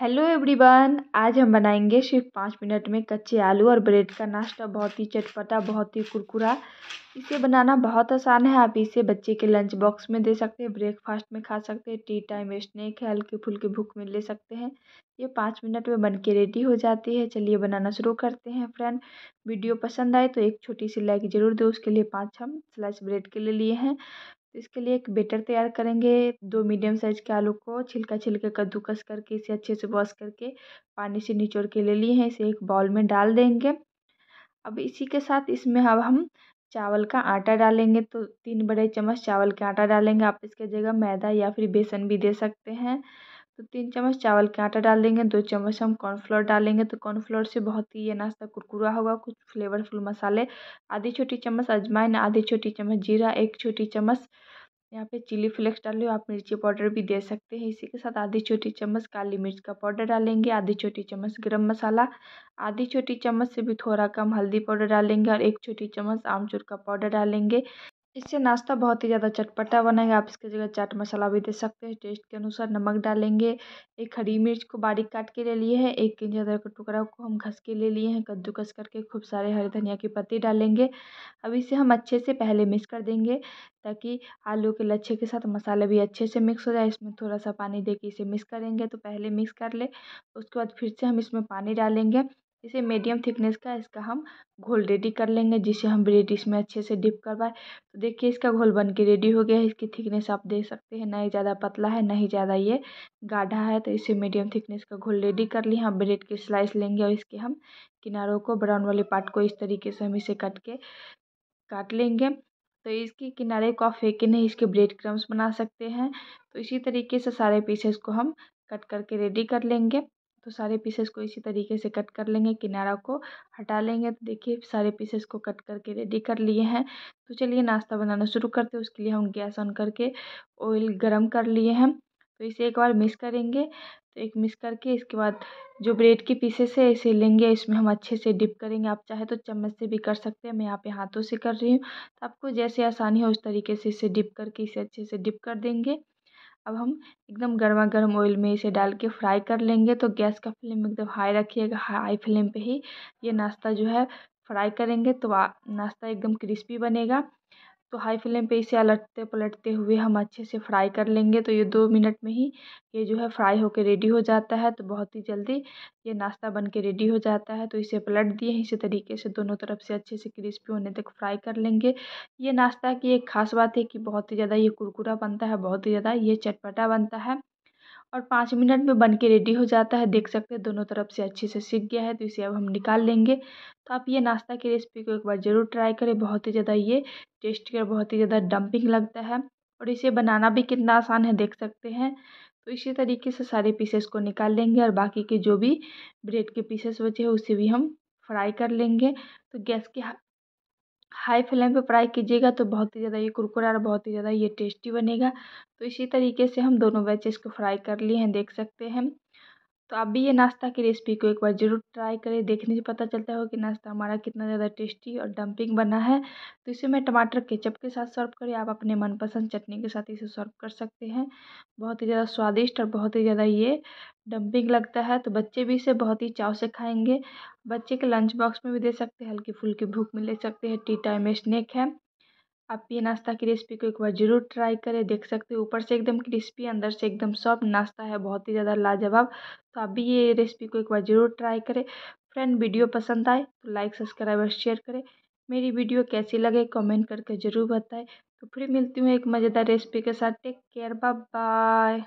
hello everyone आज हम बनाएंगे सिर्फ पाँच मिनट में कच्चे आलू और ब्रेड का नाश्ता बहुत ही चटपटा बहुत ही कुरकुरा इसे बनाना बहुत आसान है आप इसे बच्चे के लंच बॉक्स में दे सकते हैं ब्रेकफास्ट में खा सकते हैं टी टाइम स्नैक है हल्के फुल्के भूख में ले सकते हैं ये पाँच मिनट में बन के रेडी हो जाती है चलिए बनाना शुरू करते हैं फ्रेंड वीडियो पसंद आए तो एक छोटी सी लाइक ज़रूर दो उसके लिए पाँच हम स्लाइस ब्रेड के लिए लिए हैं तो इसके लिए एक बेटर तैयार करेंगे दो मीडियम साइज़ के आलू को छिलका छिलका कद्दूकस करके इसे अच्छे से वॉश करके पानी से निचोड़ के ले लिए हैं इसे एक बाउल में डाल देंगे अब इसी के साथ इसमें अब हम चावल का आटा डालेंगे तो तीन बड़े चम्मच चावल का आटा डालेंगे आप इसके जगह मैदा या फिर बेसन भी दे सकते हैं तो तीन चम्मच चावल के आटा डाल देंगे दो चम्मच हम कॉर्नफ्लोर डालेंगे तो कॉर्नफ्लोर से बहुत ही ये नाश्ता कुरकुरा होगा कुछ फ्लेवरफुल मसाले आधी छोटी चम्मच अजमाइन आधी छोटी चम्मच जीरा एक छोटी चम्मच यहाँ पे चिली फ्लेक्स डाल आप मिर्ची पाउडर भी दे सकते हैं इसी के साथ आधी छोटी चम्मच काली मिर्च का पाउडर डालेंगे आधी छोटी चम्मच गरम मसाला आधी छोटी चम्मच से भी थोड़ा कम हल्दी पाउडर डालेंगे और एक छोटी चम्मच आमचूर का पाउडर डालेंगे इससे नाश्ता बहुत ही ज़्यादा चटपटा बनेगा आप इसकी जगह चाट मसाला भी दे सकते हैं टेस्ट के अनुसार नमक डालेंगे एक हरी मिर्च को बारीक काट के ले लिए हैं एक इंच अदरक का टुकड़ा को हम घस के ले लिए हैं कद्दूकस करके खूब सारे हरे धनिया की पत्ती डालेंगे अब इसे हम अच्छे से पहले मिक्स कर देंगे ताकि आलू के लच्छे के साथ मसाले भी अच्छे से मिक्स हो जाए इसमें थोड़ा सा पानी दे के इसे मिक्स करेंगे तो पहले मिक्स कर ले उसके बाद फिर से हम इसमें पानी डालेंगे इसे मीडियम थिकनेस का इसका हम घोल रेडी कर लेंगे जिसे हम ब्रेड इसमें अच्छे से डिप करवाए तो देखिए इसका घोल बन के रेडी हो गया है इसकी थिकनेस आप देख सकते हैं ना ही ज़्यादा पतला है ना ही ज़्यादा ये गाढ़ा है तो इसे मीडियम थिकनेस का घोल रेडी कर लिए हम ब्रेड के स्लाइस लेंगे और इसके हम किनारों को ब्राउन वाले पार्ट को इस तरीके से हम इसे कट के काट लेंगे तो इसके किनारे को आप फेंके नहीं इसके ब्रेड क्रम्स बना सकते हैं तो इसी तरीके से सारे पीसेस को हम कट करके रेडी कर लेंगे तो सारे पीसेस को इसी तरीके से कट कर लेंगे किनारा को हटा लेंगे तो देखिए सारे पीसेस को कट करके रेडी कर लिए हैं तो चलिए नाश्ता बनाना शुरू करते हैं उसके लिए हम गैस ऑन करके ऑयल गर्म कर लिए हैं तो इसे एक बार मिक्स करेंगे तो एक मिक्स करके इसके बाद जो ब्रेड के पीसेस है इसे लेंगे इसमें हम अच्छे से डिप करेंगे आप चाहे तो चम्मच से भी कर सकते हैं मैं यहाँ पे हाथों से कर रही हूँ तो आपको जैसे आसानी हो उस तरीके से इसे डिप करके इसे अच्छे से डिप कर देंगे अब हम एकदम गर्मा गर्म ऑयल में इसे डाल के फ्राई कर लेंगे तो गैस का फ्लेम एकदम हाई रखिएगा हाई फ्लेम पे ही ये नाश्ता जो है फ्राई करेंगे तो नाश्ता एकदम क्रिस्पी बनेगा तो हाई फ्लेम पे इसे अलटते पलटते हुए हम अच्छे से फ्राई कर लेंगे तो ये दो मिनट में ही ये जो है फ्राई होकर रेडी हो जाता है तो बहुत ही जल्दी ये नाश्ता बन के रेडी हो जाता है तो इसे पलट दिए इसी तरीके से दोनों तरफ से अच्छे से क्रिस्पी होने तक फ्राई कर लेंगे ये नाश्ता की एक खास बात है कि बहुत ही ज़्यादा ये कुरकुरा बनता है बहुत ही ज़्यादा ये चटपटा बनता है और पाँच मिनट में बन के रेडी हो जाता है देख सकते हैं दोनों तरफ से अच्छे से सीख गया है तो इसे अब हम निकाल लेंगे तो आप ये नाश्ता की रेसिपी को एक बार ज़रूर ट्राई करें बहुत ही ज़्यादा ये टेस्ट कर बहुत ही ज़्यादा डंपिंग लगता है और इसे बनाना भी कितना आसान है देख सकते हैं तो इसी तरीके से सारे पीसेस को निकाल लेंगे और बाकी के जो भी ब्रेड के पीसेस बचे हैं उसे भी हम फ्राई कर लेंगे तो गैस की हाई फ्लेम पे फ्राई कीजिएगा तो बहुत ही ज़्यादा ये कुरकुरा और बहुत ही ज़्यादा ये टेस्टी बनेगा तो इसी तरीके से हम दोनों बैचेस को फ्राई कर लिए हैं देख सकते हैं तो आप भी ये नाश्ता की रेसिपी को एक बार ज़रूर ट्राई करें देखने से पता चलता हो कि नाश्ता हमारा कितना ज़्यादा टेस्टी और डंपिंग बना है तो इसे मैं टमाटर केचप के साथ सर्व करें आप अपने मनपसंद चटनी के साथ इसे सर्व कर सकते हैं बहुत ही ज़्यादा स्वादिष्ट और बहुत ही ज़्यादा ये डंपिंग लगता है तो बच्चे भी इसे बहुत ही चाव से खाएँगे बच्चे के लंच बॉक्स में भी दे सकते हैं हल्की फुल्की भूख में ले सकते हैं टी टाइम में स्नैक है आप ये नाश्ता की रेसिपी को एक बार जरूर ट्राई करें देख सकते हो ऊपर से एकदम क्रिस्पी अंदर से एकदम सॉफ्ट नाश्ता है बहुत ही ज़्यादा लाजवाब तो आप भी ये रेसिपी को एक बार जरूर ट्राई करें फ्रेंड वीडियो पसंद आए तो लाइक सब्सक्राइब और शेयर करें मेरी वीडियो कैसी लगे कमेंट करके ज़रूर बताएं तो फिर मिलती हूँ एक मज़ेदार रेसिपी के साथ टेक केयर बाय